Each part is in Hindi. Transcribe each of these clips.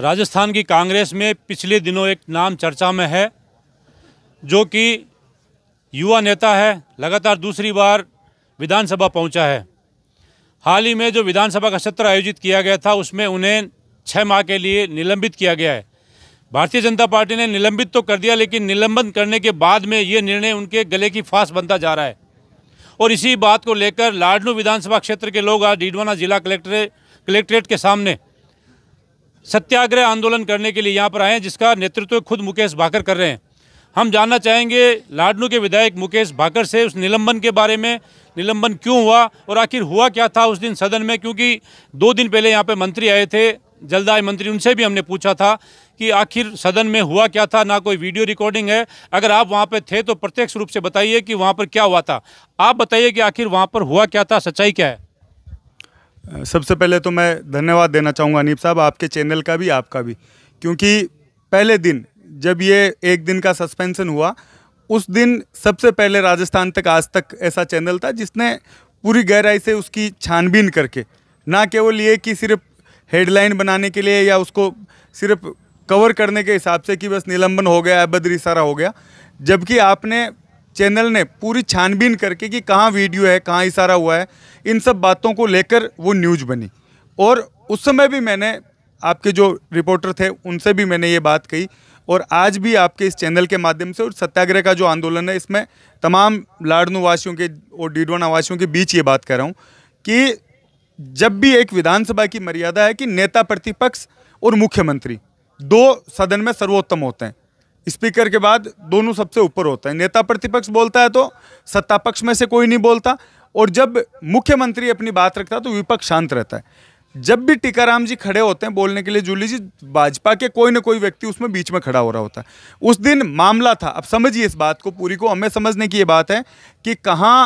राजस्थान की कांग्रेस में पिछले दिनों एक नाम चर्चा में है जो कि युवा नेता है लगातार दूसरी बार विधानसभा पहुंचा है हाल ही में जो विधानसभा का सत्र आयोजित किया गया था उसमें उन्हें छः माह के लिए निलंबित किया गया है भारतीय जनता पार्टी ने निलंबित तो कर दिया लेकिन निलंबन करने के बाद में ये निर्णय उनके गले की फांस बनता जा रहा है और इसी बात को लेकर लाडलू विधानसभा क्षेत्र के लोग आज डीडवाना जिला कलेक्टर कलेक्ट्रेट के सामने सत्याग्रह आंदोलन करने के लिए यहाँ पर आए हैं जिसका नेतृत्व खुद मुकेश भाकर कर रहे हैं हम जानना चाहेंगे लाडनू के विधायक मुकेश भाकर से उस निलंबन के बारे में निलंबन क्यों हुआ और आखिर हुआ क्या था उस दिन सदन में क्योंकि दो दिन पहले यहाँ पे मंत्री आए थे जलदाय मंत्री उनसे भी हमने पूछा था कि आखिर सदन में हुआ क्या था ना कोई वीडियो रिकॉर्डिंग है अगर आप वहाँ पर थे तो प्रत्यक्ष रूप से बताइए कि वहाँ पर क्या हुआ था आप बताइए कि आखिर वहाँ पर हुआ क्या था सच्चाई क्या है सबसे पहले तो मैं धन्यवाद देना चाहूँगा अनीब साहब आपके चैनल का भी आपका भी क्योंकि पहले दिन जब ये एक दिन का सस्पेंशन हुआ उस दिन सबसे पहले राजस्थान तक आज तक ऐसा चैनल था जिसने पूरी गहराई से उसकी छानबीन करके ना केवल ये कि सिर्फ हेडलाइन बनाने के लिए या उसको सिर्फ कवर करने के हिसाब से कि बस निलंबन हो गया सारा हो गया जबकि आपने चैनल ने पूरी छानबीन करके कि कहाँ वीडियो है कहाँ इशारा हुआ है इन सब बातों को लेकर वो न्यूज बनी और उस समय भी मैंने आपके जो रिपोर्टर थे उनसे भी मैंने ये बात कही और आज भी आपके इस चैनल के माध्यम से और सत्याग्रह का जो आंदोलन है इसमें तमाम लाडनू वासियों के और डीडवाना वासियों के बीच ये बात कर रहा हूँ कि जब भी एक विधानसभा की मर्यादा है कि नेता प्रतिपक्ष और मुख्यमंत्री दो सदन में सर्वोत्तम होते हैं स्पीकर के बाद दोनों सबसे ऊपर होता है नेता प्रतिपक्ष बोलता है तो सत्ता पक्ष में से कोई नहीं बोलता और जब मुख्यमंत्री अपनी बात रखता है तो विपक्ष शांत रहता है जब भी टीकाराम जी खड़े होते हैं बोलने के लिए जूली जी भाजपा के कोई ना कोई व्यक्ति उसमें बीच में खड़ा हो रहा होता है उस दिन मामला था अब समझिए इस बात को पूरी को हमें समझने की ये बात है कि कहाँ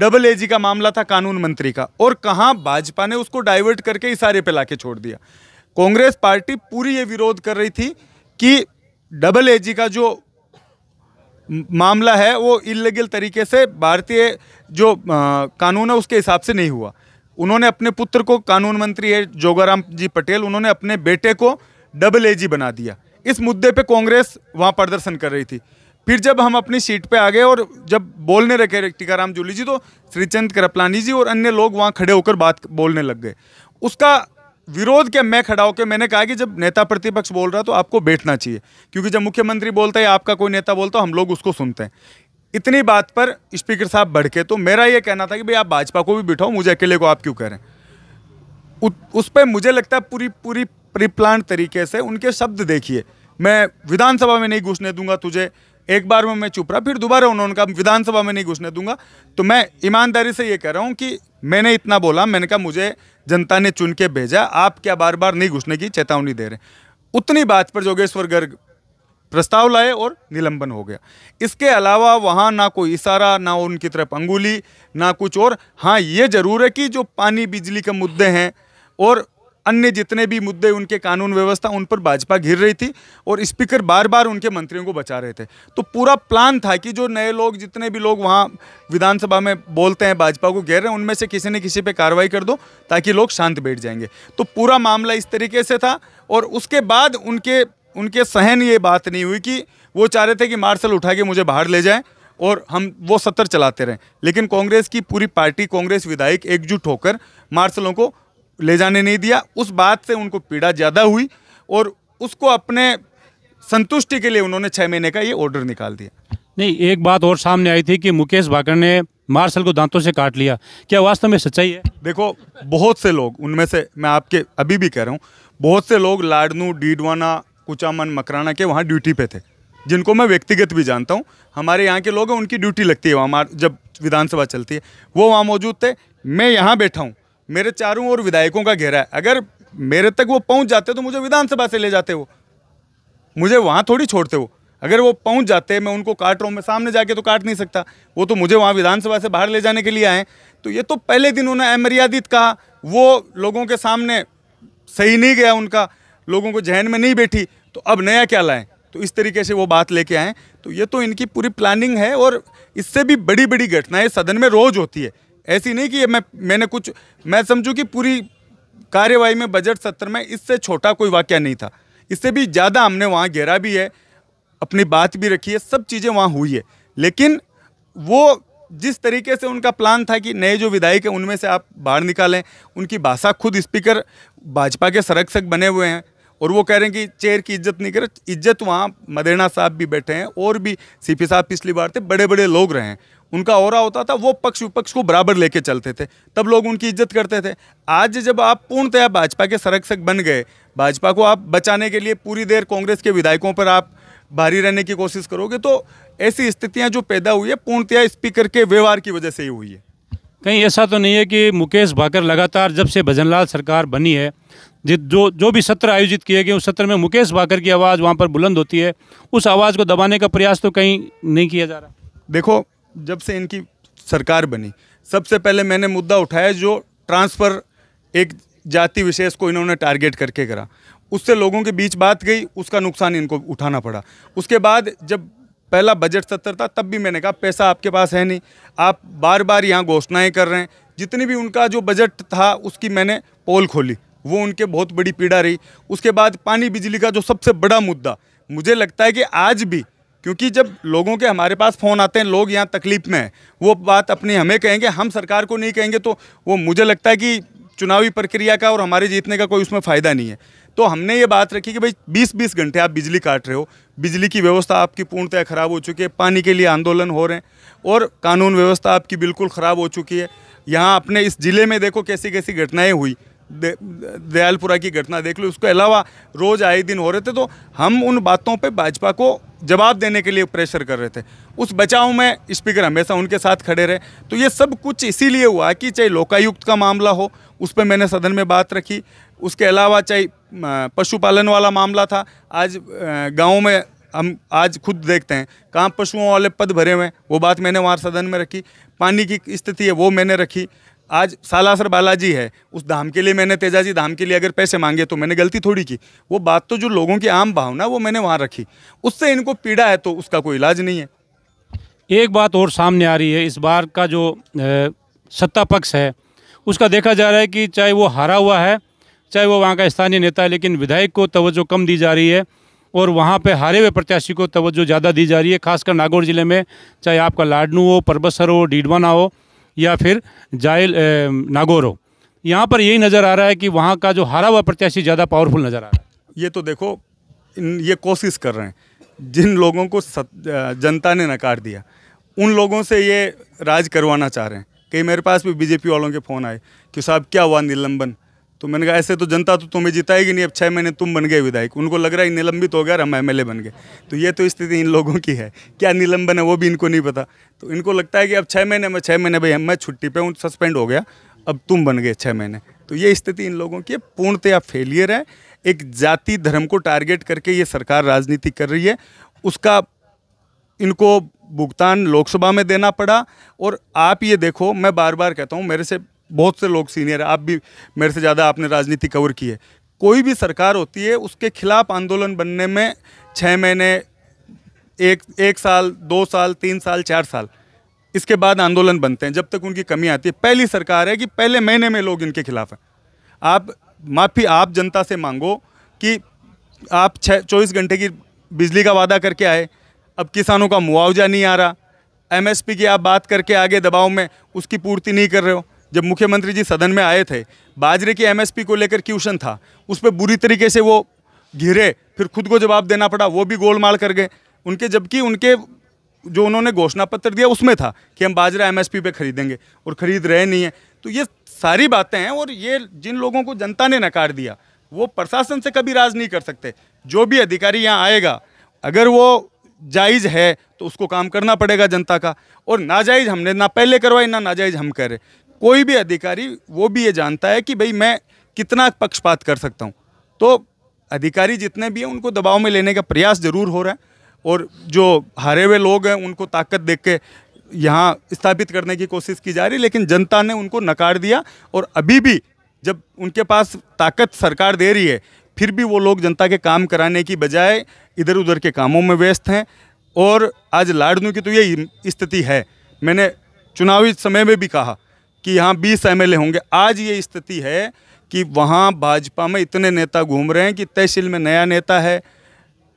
डबल ए का मामला था कानून मंत्री का और कहाँ भाजपा ने उसको डाइवर्ट करके इशारे पर लाके छोड़ दिया कांग्रेस पार्टी पूरी ये विरोध कर रही थी कि डबल एजी का जो मामला है वो इलीगल तरीके से भारतीय जो कानून है उसके हिसाब से नहीं हुआ उन्होंने अपने पुत्र को कानून मंत्री है जोगाराम जी पटेल उन्होंने अपने बेटे को डबल ए बना दिया इस मुद्दे पे कांग्रेस वहाँ प्रदर्शन कर रही थी फिर जब हम अपनी सीट पे आ गए और जब बोलने लगे टीकाराम जूली जी तो श्रीचंद कृपलानी जी और अन्य लोग वहाँ खड़े होकर बात बोलने लग गए उसका विरोध के मैं खड़ा होकर मैंने कहा कि जब नेता प्रतिपक्ष बोल रहा तो आपको बैठना चाहिए क्योंकि जब मुख्यमंत्री बोलता है आपका कोई नेता बोलता हम लोग उसको सुनते हैं इतनी बात पर स्पीकर साहब बढ़ के तो मेरा ये कहना था कि भाई आप भाजपा को भी बिठाओ मुझे अकेले को आप क्यों कह रहे हैं उस पर मुझे लगता है पूरी पूरी प्रिप्लान तरीके से उनके शब्द देखिए मैं विधानसभा में नहीं घुसने दूंगा तुझे एक बार में मैं चुप रहा फिर दोबारा उन्होंने कहा विधानसभा में नहीं घुसने दूंगा तो मैं ईमानदारी से ये कह रहा हूँ कि मैंने इतना बोला मैंने कहा मुझे जनता ने चुन के भेजा आप क्या बार बार नहीं घुसने की चेतावनी दे रहे उतनी बात पर जोगेश्वर गर्ग प्रस्ताव लाए और निलंबन हो गया इसके अलावा वहाँ ना कोई इशारा ना उनकी तरफ अंगुली ना कुछ और हाँ ये ज़रूर है कि जो पानी बिजली के मुद्दे हैं और अन्य जितने भी मुद्दे उनके कानून व्यवस्था उन पर भाजपा घिर रही थी और स्पीकर बार बार उनके मंत्रियों को बचा रहे थे तो पूरा प्लान था कि जो नए लोग जितने भी लोग वहाँ विधानसभा में बोलते हैं भाजपा को घेर रहे हैं उनमें से किसी न किसी पर कार्रवाई कर दो ताकि लोग शांत बैठ जाएंगे तो पूरा मामला इस तरीके से था और उसके बाद उनके उनके सहन ये बात नहीं हुई कि वो चाह रहे थे कि मार्शल उठा के मुझे बाहर ले जाएं और हम वो सत्र चलाते रहें लेकिन कांग्रेस की पूरी पार्टी कांग्रेस विधायक एकजुट होकर मार्शलों को ले जाने नहीं दिया उस बात से उनको पीड़ा ज़्यादा हुई और उसको अपने संतुष्टि के लिए उन्होंने छः महीने का ये ऑर्डर निकाल दिया नहीं एक बात और सामने आई थी कि मुकेश भाकर ने मार्शल को दांतों से काट लिया क्या वास्तव में सच्चाई है देखो बहुत से लोग उनमें से मैं आपके अभी भी कह रहा हूँ बहुत से लोग लाडनू डीडवाना कुचामन मकराना के वहाँ ड्यूटी पे थे जिनको मैं व्यक्तिगत भी जानता हूँ हमारे यहाँ के लोग हैं उनकी ड्यूटी लगती है वहाँ जब विधानसभा चलती है वो वहाँ मौजूद थे मैं यहाँ बैठा हूँ मेरे चारों ओर विधायकों का घेरा है अगर मेरे तक वो पहुंच जाते तो मुझे विधानसभा से ले जाते वो मुझे वहाँ थोड़ी छोड़ते वो अगर वो पहुंच जाते मैं उनको काट रहा हूँ मैं सामने जाके तो काट नहीं सकता वो तो मुझे वहाँ विधानसभा से बाहर ले जाने के लिए आए तो ये तो पहले दिन उन्होंने अमर्यादित कहा वो लोगों के सामने सही नहीं गया उनका लोगों को जहन में नहीं बैठी तो अब नया क्या लाएं तो इस तरीके से वो बात लेके आएँ तो ये तो इनकी पूरी प्लानिंग है और इससे भी बड़ी बड़ी घटनाएँ सदन में रोज़ होती है ऐसी नहीं कि मैं मैंने कुछ मैं समझू कि पूरी कार्यवाही में बजट सत्र में इससे छोटा कोई वाक्य नहीं था इससे भी ज़्यादा हमने वहाँ घेरा भी है अपनी बात भी रखी है सब चीज़ें वहाँ हुई है लेकिन वो जिस तरीके से उनका प्लान था कि नए जो विधायक हैं उनमें से आप बाहर निकालें उनकी भाषा खुद स्पीकर भाजपा के संरक्षक बने हुए हैं और वो कह रहे हैं कि चेयर की इज्जत नहीं करें इज्जत वहाँ मदेना साहब भी बैठे हैं और भी सीपी साहब पिछली बार थे बड़े बड़े लोग रहे हैं उनका और होता था वो पक्ष विपक्ष को बराबर लेके चलते थे तब लोग उनकी इज्जत करते थे आज जब आप पूर्णतया भाजपा के संरक्षक बन गए भाजपा को आप बचाने के लिए पूरी देर कांग्रेस के विधायकों पर आप भारी रहने की कोशिश करोगे तो ऐसी स्थितियां जो पैदा हुई है पूर्णतया स्पीकर के व्यवहार की वजह से ही हुई है कहीं ऐसा तो नहीं है कि मुकेश भाकर लगातार जब से भजनलाल सरकार बनी है जो जो भी सत्र आयोजित किए गए उस सत्र में मुकेश भाकर की आवाज़ वहाँ पर बुलंद होती है उस आवाज़ को दबाने का प्रयास तो कहीं नहीं किया जा रहा देखो जब से इनकी सरकार बनी सबसे पहले मैंने मुद्दा उठाया जो ट्रांसफ़र एक जाति विशेष को इन्होंने टारगेट करके करा उससे लोगों के बीच बात गई उसका नुकसान इनको उठाना पड़ा उसके बाद जब पहला बजट सत्र था तब भी मैंने कहा पैसा आपके पास है नहीं आप बार बार यहाँ घोषणाएँ कर रहे हैं जितनी भी उनका जो बजट था उसकी मैंने पोल खोली वो उनके बहुत बड़ी पीड़ा रही उसके बाद पानी बिजली का जो सबसे बड़ा मुद्दा मुझे लगता है कि आज भी क्योंकि जब लोगों के हमारे पास फ़ोन आते हैं लोग यहाँ तकलीफ़ में हैं वो बात अपनी हमें कहेंगे हम सरकार को नहीं कहेंगे तो वो मुझे लगता है कि चुनावी प्रक्रिया का और हमारे जीतने का कोई उसमें फ़ायदा नहीं है तो हमने ये बात रखी कि भाई 20-20 घंटे आप बिजली काट रहे हो बिजली की व्यवस्था आपकी पूर्णतः ख़राब हो चुकी है पानी के लिए आंदोलन हो रहे हैं और कानून व्यवस्था आपकी बिल्कुल ख़राब हो चुकी है यहाँ अपने इस ज़िले में देखो कैसी कैसी घटनाएँ हुई दयालपुरा की घटना देख लो उसके अलावा रोज़ आए दिन हो रहे थे तो हम उन बातों पर भाजपा को जवाब देने के लिए प्रेशर कर रहे थे उस बचाव में स्पीकर हमेशा उनके साथ खड़े रहे तो ये सब कुछ इसीलिए हुआ कि चाहे लोकायुक्त का मामला हो उस पर मैंने सदन में बात रखी उसके अलावा चाहे पशुपालन वाला मामला था आज गाँव में हम आज खुद देखते हैं कहाँ पशुओं वाले पद भरे हुए हैं वो बात मैंने वहाँ सदन में रखी पानी की स्थिति है वो मैंने रखी आज सालासर बालाजी है उस धाम के लिए मैंने तेजाजी धाम के लिए अगर पैसे मांगे तो मैंने गलती थोड़ी की वो बात तो जो लोगों की आम भावना वो मैंने वहाँ रखी उससे इनको पीड़ा है तो उसका कोई इलाज नहीं है एक बात और सामने आ रही है इस बार का जो सत्ता पक्ष है उसका देखा जा रहा है कि चाहे वो हारा हुआ है चाहे वो वहाँ का स्थानीय नेता है लेकिन विधायक को तवज्जो कम दी जा रही है और वहाँ पे हारे हुए प्रत्याशी को तवज्जो ज़्यादा दी जा रही है खासकर नागौर ज़िले में चाहे आपका लाडनू हो परबसर हो डीडवाना हो या फिर जायल नागोरो यहाँ पर यही नज़र आ रहा है कि वहाँ का जो हरा हुआ प्रत्याशी ज़्यादा पावरफुल नज़र आ रहा है ये तो देखो ये कोशिश कर रहे हैं जिन लोगों को जनता ने नकार दिया उन लोगों से ये राज करवाना चाह रहे हैं कई मेरे पास भी बीजेपी वालों के फ़ोन आए कि साहब क्या हुआ निलंबन तो मैंने कहा ऐसे तो जनता तो तुम्हें जिताएगी नहीं अब छः महीने तुम बन गए विधायक उनको लग रहा है निलंबित हो गया और हम एमएलए बन गए तो ये तो स्थिति इन लोगों की है क्या निलंबन है वो भी इनको नहीं पता तो इनको लगता है कि अब छः महीने में छः महीने भाई मैं छुट्टी पर हूँ सस्पेंड हो गया अब तुम बन गए छः महीने तो ये स्थिति इन लोगों की पूर्णतया फेलियर है एक जाति धर्म को टारगेट करके ये सरकार राजनीति कर रही है उसका इनको भुगतान लोकसभा में देना पड़ा और आप ये देखो मैं बार बार कहता हूँ मेरे से बहुत से लोग सीनियर हैं आप भी मेरे से ज़्यादा आपने राजनीति कवर की है कोई भी सरकार होती है उसके खिलाफ आंदोलन बनने में छः महीने एक एक साल दो साल तीन साल चार साल इसके बाद आंदोलन बनते हैं जब तक उनकी कमी आती है पहली सरकार है कि पहले महीने में लोग इनके खिलाफ हैं आप माफ़ी आप जनता से मांगो कि आप छः चौबीस घंटे की बिजली का वादा करके आए अब किसानों का मुआवजा नहीं आ रहा एमएसपी की आप बात करके आगे दबाव में उसकी पूर्ति नहीं कर रहे हो जब मुख्यमंत्री जी सदन में आए थे बाजरे की एमएसपी को लेकर क्यूशन था उस पर बुरी तरीके से वो घिरे फिर खुद को जवाब देना पड़ा वो भी गोलमाल कर गए उनके जबकि उनके जो उन्होंने घोषणा पत्र दिया उसमें था कि हम बाजरा एमएसपी पे खरीदेंगे और ख़रीद रहे नहीं हैं तो ये सारी बातें हैं और ये जिन लोगों को जनता ने नकार दिया वो प्रशासन से कभी राज नहीं कर सकते जो भी अधिकारी यहाँ आएगा अगर वो जायज़ है तो उसको काम करना पड़ेगा जनता का और नाजायज़ हमने ना पहले करवाई ना नाजायज़ हम करे कोई भी अधिकारी वो भी ये जानता है कि भाई मैं कितना पक्षपात कर सकता हूँ तो अधिकारी जितने भी हैं उनको दबाव में लेने का प्रयास ज़रूर हो रहा है और जो हारे हुए लोग हैं उनको ताकत देख के यहाँ स्थापित करने की कोशिश की जा रही लेकिन जनता ने उनको नकार दिया और अभी भी जब उनके पास ताकत सरकार दे रही है फिर भी वो लोग जनता के काम कराने की बजाय इधर उधर के कामों में व्यस्त हैं और आज लाडनू की तो यही स्थिति है मैंने चुनावी समय में भी कहा कि यहाँ बीस एम होंगे आज ये स्थिति है कि वहाँ भाजपा में इतने नेता घूम रहे हैं कि तहसील में नया नेता है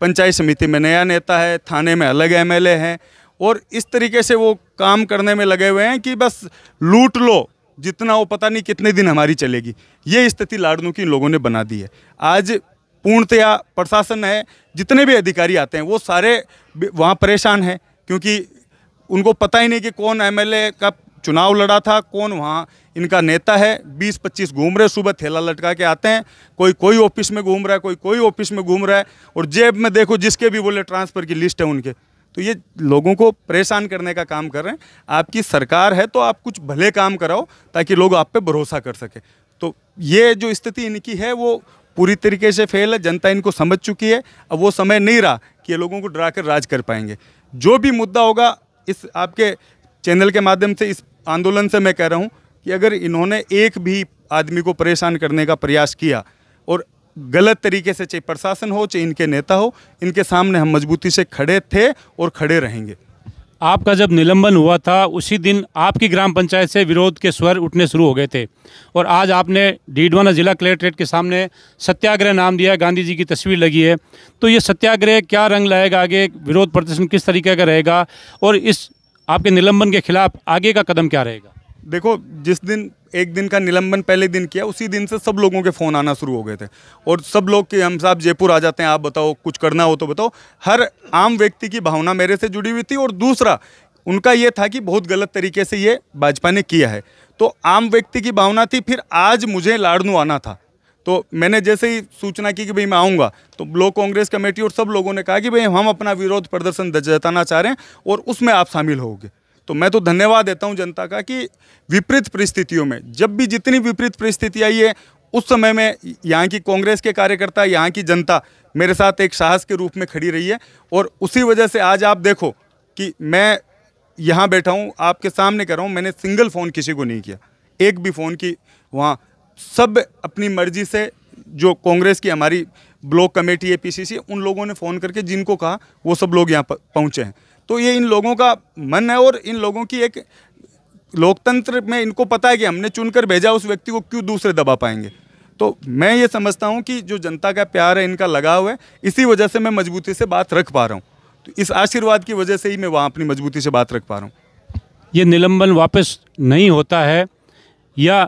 पंचायत समिति में नया नेता है थाने में अलग एमएलए हैं और इस तरीके से वो काम करने में लगे हुए हैं कि बस लूट लो जितना वो पता नहीं कितने दिन हमारी चलेगी ये स्थिति लाडनू की लोगों ने बना दी है आज पूर्णतया प्रशासन है जितने भी अधिकारी आते हैं वो सारे वहाँ परेशान हैं क्योंकि उनको पता ही नहीं कि कौन एमएलए का चुनाव लड़ा था कौन वहाँ इनका नेता है 20-25 घूम रहे सुबह थैला लटका के आते हैं कोई कोई ऑफिस में घूम रहा है कोई कोई ऑफिस में घूम रहा है और जेब में देखो जिसके भी बोले ट्रांसफ़र की लिस्ट है उनके तो ये लोगों को परेशान करने का काम कर रहे हैं आपकी सरकार है तो आप कुछ भले काम कराओ ताकि लोग आप पर भरोसा कर सके तो ये जो स्थिति इनकी है वो पूरी तरीके से फेल है जनता इनको समझ चुकी है अब वो समय नहीं रहा कि ये लोगों को डरा कर राज कर पाएंगे जो भी मुद्दा होगा इस आपके चैनल के माध्यम से इस आंदोलन से मैं कह रहा हूँ कि अगर इन्होंने एक भी आदमी को परेशान करने का प्रयास किया और गलत तरीके से चाहे प्रशासन हो चाहे इनके नेता हो इनके सामने हम मजबूती से खड़े थे और खड़े रहेंगे आपका जब निलंबन हुआ था उसी दिन आपकी ग्राम पंचायत से विरोध के स्वर उठने शुरू हो गए थे और आज आपने डीडवाना जिला कलेक्ट्रेट के सामने सत्याग्रह नाम दिया है गांधी जी की तस्वीर लगी है तो ये सत्याग्रह क्या रंग लाएगा आगे विरोध प्रदर्शन किस तरीके का रहेगा और इस आपके निलंबन के खिलाफ आगे का कदम क्या रहेगा देखो जिस दिन एक दिन का निलंबन पहले दिन किया उसी दिन से सब लोगों के फ़ोन आना शुरू हो गए थे और सब लोग कि हम साहब जयपुर आ जाते हैं आप बताओ कुछ करना हो तो बताओ हर आम व्यक्ति की भावना मेरे से जुड़ी हुई थी और दूसरा उनका ये था कि बहुत गलत तरीके से ये भाजपा ने किया है तो आम व्यक्ति की भावना थी फिर आज मुझे लाड़नू आना था तो मैंने जैसे ही सूचना की कि भाई मैं आऊँगा तो ब्लॉक कांग्रेस कमेटी और सब लोगों ने कहा कि भाई हम अपना विरोध प्रदर्शन जताना चाह रहे हैं और उसमें आप शामिल होगे तो मैं तो धन्यवाद देता हूँ जनता का कि विपरीत परिस्थितियों में जब भी जितनी विपरीत परिस्थिति आई है उस समय में यहाँ की कांग्रेस के कार्यकर्ता यहाँ की जनता मेरे साथ एक साहस के रूप में खड़ी रही है और उसी वजह से आज आप देखो कि मैं यहाँ बैठा हूँ आपके सामने कर रहा हूँ मैंने सिंगल फ़ोन किसी को नहीं किया एक भी फ़ोन की वहाँ सब अपनी मर्जी से जो कांग्रेस की हमारी ब्लॉक कमेटी है पीसीसी उन लोगों ने फ़ोन करके जिनको कहा वो सब लोग यहाँ पहुँचे हैं तो ये इन लोगों का मन है और इन लोगों की एक लोकतंत्र में इनको पता है कि हमने चुनकर भेजा उस व्यक्ति को क्यों दूसरे दबा पाएंगे तो मैं ये समझता हूँ कि जो जनता का प्यार है इनका लगाव है इसी वजह से मैं मजबूती से बात रख पा रहा हूँ तो इस आशीर्वाद की वजह से ही मैं वहाँ अपनी मजबूती से बात रख पा रहा हूँ ये निलंबन वापस नहीं होता है या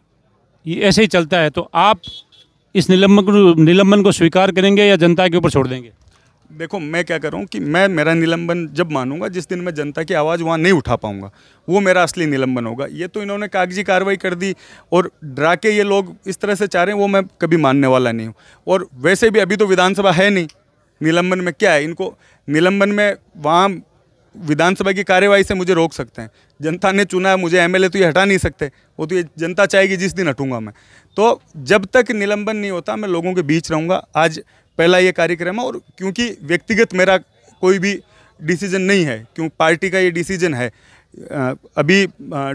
ये ऐसे ही चलता है तो आप इस निलंबन निलंबन को स्वीकार करेंगे या जनता के ऊपर छोड़ देंगे देखो मैं क्या करूँ कि मैं मेरा निलंबन जब मानूंगा जिस दिन मैं जनता की आवाज़ वहाँ नहीं उठा पाऊंगा वो मेरा असली निलंबन होगा ये तो इन्होंने कागजी कार्रवाई कर दी और डरा के ये लोग इस तरह से चाह रहे हैं वो मैं कभी मानने वाला नहीं हूँ और वैसे भी अभी तो विधानसभा है नहीं निलंबन में क्या है इनको निलंबन में वहाँ विधानसभा की कार्यवाही से मुझे रोक सकते हैं जनता ने चुना है मुझे एमएलए तो ये हटा नहीं सकते वो तो ये जनता चाहेगी जिस दिन हटूंगा मैं तो जब तक निलंबन नहीं होता मैं लोगों के बीच रहूँगा आज पहला ये कार्यक्रम है और क्योंकि व्यक्तिगत मेरा कोई भी डिसीजन नहीं है क्यों पार्टी का ये डिसीजन है अभी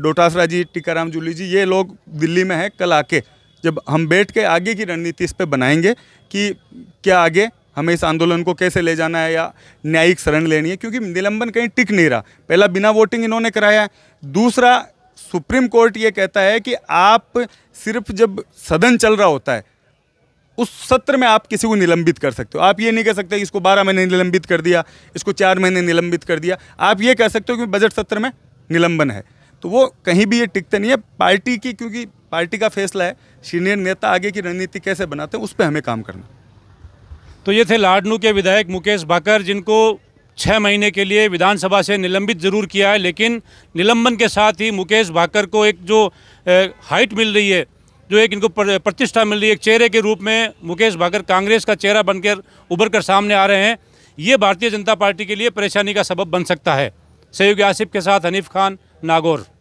डोटासरा जी टीकाराम जूली जी ये लोग दिल्ली में हैं कल आके जब हम बैठ के आगे की रणनीति इस पर बनाएंगे कि क्या आगे हमें इस आंदोलन को कैसे ले जाना है या न्यायिक शरण लेनी है क्योंकि निलंबन कहीं टिक नहीं रहा पहला बिना वोटिंग इन्होंने कराया है दूसरा सुप्रीम कोर्ट ये कहता है कि आप सिर्फ जब सदन चल रहा होता है उस सत्र में आप किसी को निलंबित कर सकते हो आप ये नहीं कह सकते इसको बारह महीने निलंबित कर दिया इसको चार महीने निलंबित कर दिया आप ये कह सकते हो कि बजट सत्र में निलंबन है तो वो कहीं भी ये टिकते नहीं है पार्टी की क्योंकि पार्टी का फैसला है सीनियर नेता आगे की रणनीति कैसे बनाते हैं उस पर हमें काम करना तो ये थे लाडनू के विधायक मुकेश भाकर जिनको छः महीने के लिए विधानसभा से निलंबित ज़रूर किया है लेकिन निलंबन के साथ ही मुकेश भाकर को एक जो हाइट मिल रही है जो एक इनको प्रतिष्ठा मिल रही है एक चेहरे के रूप में मुकेश भाकर कांग्रेस का चेहरा बनकर उभर कर सामने आ रहे हैं ये भारतीय जनता पार्टी के लिए परेशानी का सबब बन सकता है सहयोगी आसिफ के साथ हनीफ खान नागौर